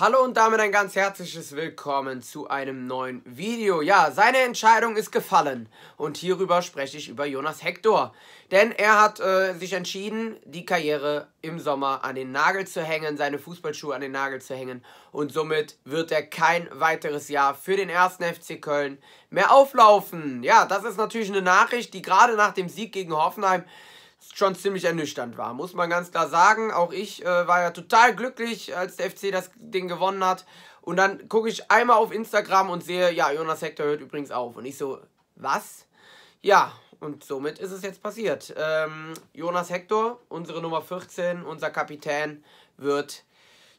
Hallo und damit ein ganz herzliches Willkommen zu einem neuen Video. Ja, seine Entscheidung ist gefallen und hierüber spreche ich über Jonas Hector. Denn er hat äh, sich entschieden, die Karriere im Sommer an den Nagel zu hängen, seine Fußballschuhe an den Nagel zu hängen und somit wird er kein weiteres Jahr für den ersten FC Köln mehr auflaufen. Ja, das ist natürlich eine Nachricht, die gerade nach dem Sieg gegen Hoffenheim schon ziemlich ernüchternd war, muss man ganz klar sagen. Auch ich äh, war ja total glücklich, als der FC das Ding gewonnen hat. Und dann gucke ich einmal auf Instagram und sehe, ja, Jonas Hector hört übrigens auf. Und ich so, was? Ja, und somit ist es jetzt passiert. Ähm, Jonas Hector, unsere Nummer 14, unser Kapitän, wird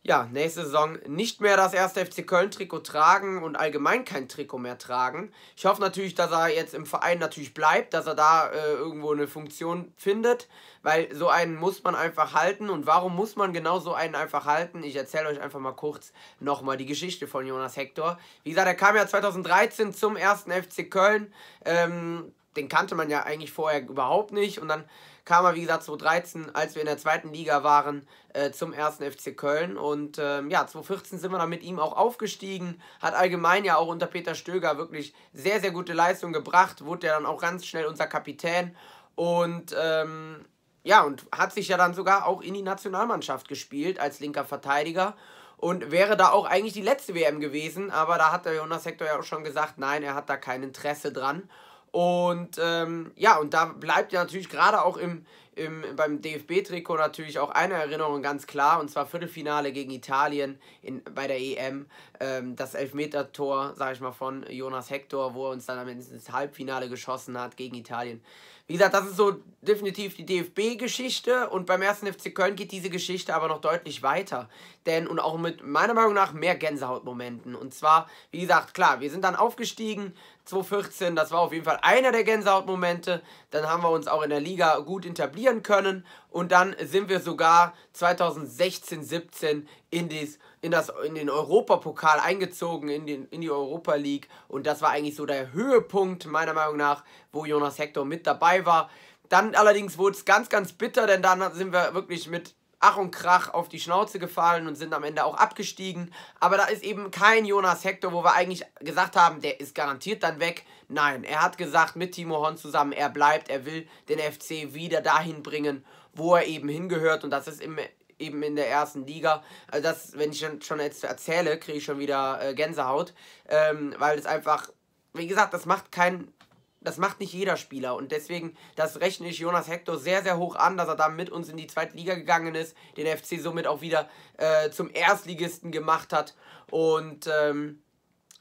ja, nächste Saison nicht mehr das erste FC Köln-Trikot tragen und allgemein kein Trikot mehr tragen. Ich hoffe natürlich, dass er jetzt im Verein natürlich bleibt, dass er da äh, irgendwo eine Funktion findet, weil so einen muss man einfach halten. Und warum muss man genau so einen einfach halten? Ich erzähle euch einfach mal kurz nochmal die Geschichte von Jonas Hector. Wie gesagt, er kam ja 2013 zum ersten FC Köln. Ähm, den kannte man ja eigentlich vorher überhaupt nicht und dann kam er, wie gesagt, 2013, als wir in der zweiten Liga waren, äh, zum ersten FC Köln. Und ähm, ja, 2014 sind wir dann mit ihm auch aufgestiegen. Hat allgemein ja auch unter Peter Stöger wirklich sehr, sehr gute Leistung gebracht. Wurde ja dann auch ganz schnell unser Kapitän. Und ähm, ja, und hat sich ja dann sogar auch in die Nationalmannschaft gespielt als linker Verteidiger. Und wäre da auch eigentlich die letzte WM gewesen, aber da hat der Jonas Hector ja auch schon gesagt, nein, er hat da kein Interesse dran. Und ähm, ja, und da bleibt ja natürlich gerade auch im, im, beim DFB-Trikot natürlich auch eine Erinnerung ganz klar, und zwar Viertelfinale gegen Italien in, bei der EM. Ähm, das Elfmeter-Tor, sage ich mal, von Jonas Hector, wo er uns dann am Ende ins Halbfinale geschossen hat gegen Italien. Wie gesagt, das ist so definitiv die DFB-Geschichte und beim ersten FC Köln geht diese Geschichte aber noch deutlich weiter. Denn und auch mit meiner Meinung nach mehr Gänsehautmomenten. Und zwar, wie gesagt, klar, wir sind dann aufgestiegen, 2014. das war auf jeden Fall einer der Gänsehautmomente. Dann haben wir uns auch in der Liga gut etablieren können und dann sind wir sogar 2016, 17 in, dies, in, das, in den Europapokal eingezogen, in, den, in die Europa League und das war eigentlich so der Höhepunkt meiner Meinung nach, wo Jonas Hector mit dabei war. Dann allerdings wurde es ganz, ganz bitter, denn dann sind wir wirklich mit Ach und Krach auf die Schnauze gefallen und sind am Ende auch abgestiegen. Aber da ist eben kein Jonas Hector, wo wir eigentlich gesagt haben, der ist garantiert dann weg. Nein, er hat gesagt mit Timo Horn zusammen, er bleibt, er will den FC wieder dahin bringen, wo er eben hingehört. Und das ist im, eben in der ersten Liga. Also das, wenn ich schon jetzt erzähle, kriege ich schon wieder äh, Gänsehaut. Ähm, weil es einfach, wie gesagt, das macht keinen das macht nicht jeder Spieler und deswegen, das rechne ich Jonas Hector sehr, sehr hoch an, dass er da mit uns in die zweite Liga gegangen ist, den FC somit auch wieder äh, zum Erstligisten gemacht hat und ähm,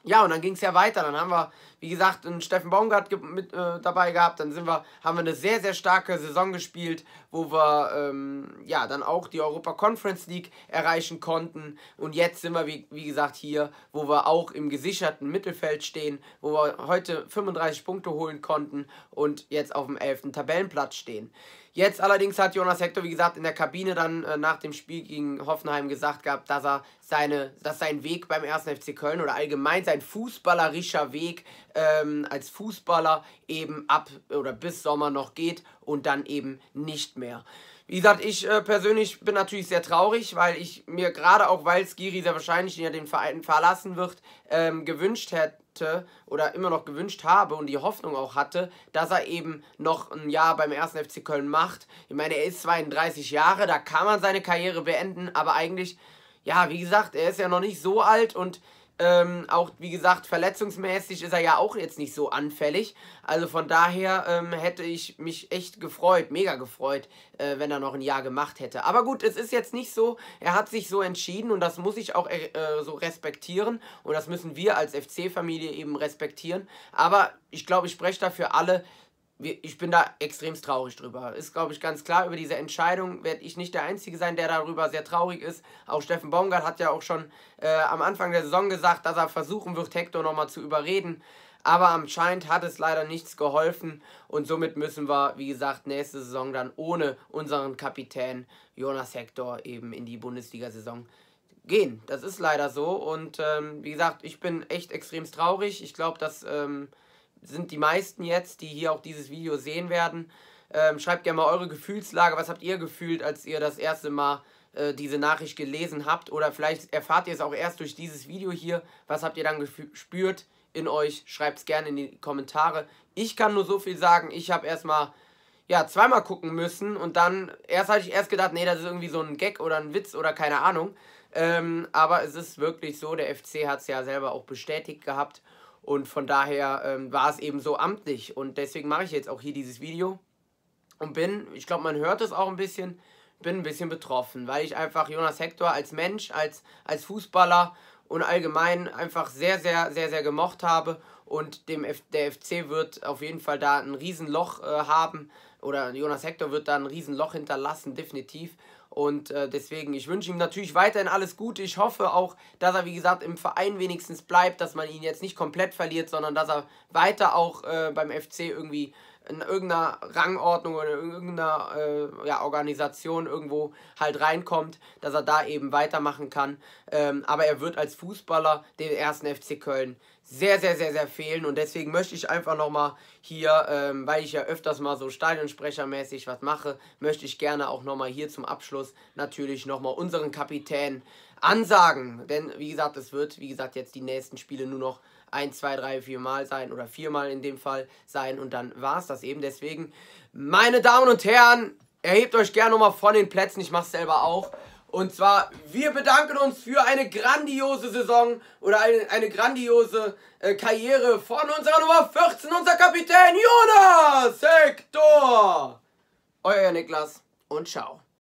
ja, und dann ging es ja weiter. Dann haben wir, wie gesagt, einen Steffen Baumgart mit äh, dabei gehabt. Dann sind wir, haben wir eine sehr, sehr starke Saison gespielt, wo wir ähm, ja dann auch die Europa Conference League erreichen konnten. Und jetzt sind wir, wie, wie gesagt, hier, wo wir auch im gesicherten Mittelfeld stehen, wo wir heute 35 Punkte holen konnten und jetzt auf dem 11. Tabellenplatz stehen. Jetzt allerdings hat Jonas Hector, wie gesagt, in der Kabine dann äh, nach dem Spiel gegen Hoffenheim gesagt gehabt, dass er seine, dass sein Weg beim 1. FC Köln oder allgemein sein ein fußballerischer Weg ähm, als Fußballer eben ab oder bis Sommer noch geht und dann eben nicht mehr. Wie gesagt, ich äh, persönlich bin natürlich sehr traurig, weil ich mir gerade auch, weil Skiri sehr wahrscheinlich ja den Verein verlassen wird, ähm, gewünscht hätte oder immer noch gewünscht habe und die Hoffnung auch hatte, dass er eben noch ein Jahr beim 1. FC Köln macht. Ich meine, er ist 32 Jahre, da kann man seine Karriere beenden, aber eigentlich, ja, wie gesagt, er ist ja noch nicht so alt und ähm, auch wie gesagt, verletzungsmäßig ist er ja auch jetzt nicht so anfällig. Also von daher ähm, hätte ich mich echt gefreut, mega gefreut, äh, wenn er noch ein Jahr gemacht hätte. Aber gut, es ist jetzt nicht so, er hat sich so entschieden und das muss ich auch äh, so respektieren und das müssen wir als FC-Familie eben respektieren. Aber ich glaube, ich spreche dafür alle, ich bin da extrem traurig drüber. Ist, glaube ich, ganz klar. Über diese Entscheidung werde ich nicht der Einzige sein, der darüber sehr traurig ist. Auch Steffen Baumgart hat ja auch schon äh, am Anfang der Saison gesagt, dass er versuchen wird, Hector nochmal zu überreden. Aber anscheinend hat es leider nichts geholfen und somit müssen wir, wie gesagt, nächste Saison dann ohne unseren Kapitän Jonas Hector eben in die Bundesliga-Saison gehen. Das ist leider so und ähm, wie gesagt, ich bin echt extrem traurig. Ich glaube, dass... Ähm, sind die meisten jetzt, die hier auch dieses Video sehen werden. Ähm, schreibt gerne mal eure Gefühlslage. Was habt ihr gefühlt, als ihr das erste Mal äh, diese Nachricht gelesen habt? Oder vielleicht erfahrt ihr es auch erst durch dieses Video hier. Was habt ihr dann gespürt in euch? Schreibt es gerne in die Kommentare. Ich kann nur so viel sagen. Ich habe erstmal ja, zweimal gucken müssen und dann, erst hatte ich erst gedacht, nee, das ist irgendwie so ein Gag oder ein Witz oder keine Ahnung. Ähm, aber es ist wirklich so, der FC hat es ja selber auch bestätigt gehabt. Und von daher ähm, war es eben so amtlich. Und deswegen mache ich jetzt auch hier dieses Video und bin, ich glaube, man hört es auch ein bisschen, bin ein bisschen betroffen, weil ich einfach Jonas Hector als Mensch, als, als Fußballer und allgemein einfach sehr, sehr, sehr, sehr gemocht habe. Und dem F der FC wird auf jeden Fall da ein Riesenloch äh, haben. Oder Jonas Hector wird da ein Riesenloch hinterlassen, definitiv. Und äh, deswegen, ich wünsche ihm natürlich weiterhin alles Gute. Ich hoffe auch, dass er, wie gesagt, im Verein wenigstens bleibt, dass man ihn jetzt nicht komplett verliert, sondern dass er weiter auch äh, beim FC irgendwie in irgendeiner Rangordnung oder in irgendeiner äh, ja, Organisation irgendwo halt reinkommt, dass er da eben weitermachen kann. Ähm, aber er wird als Fußballer den ersten FC Köln sehr, sehr, sehr, sehr fehlen. Und deswegen möchte ich einfach nochmal hier, ähm, weil ich ja öfters mal so stadionsprechermäßig was mache, möchte ich gerne auch nochmal hier zum Abschluss natürlich nochmal unseren Kapitän ansagen. Denn wie gesagt, es wird, wie gesagt, jetzt die nächsten Spiele nur noch ein, zwei, drei, vier Mal sein oder viermal in dem Fall sein. Und dann war es das eben. Deswegen, meine Damen und Herren, erhebt euch gerne nochmal von den Plätzen. Ich mache es selber auch. Und zwar, wir bedanken uns für eine grandiose Saison oder eine, eine grandiose äh, Karriere von unserer Nummer 14, unser Kapitän Jonas Hector. Euer Niklas und ciao.